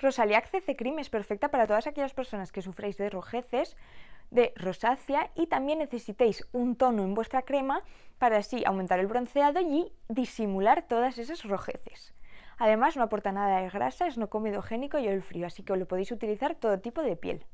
Rosalía CC Cream es perfecta para todas aquellas personas que sufréis de rojeces, de rosácea y también necesitéis un tono en vuestra crema para así aumentar el bronceado y disimular todas esas rojeces. Además no aporta nada de grasa, es no comedogénico y el frío, así que lo podéis utilizar todo tipo de piel.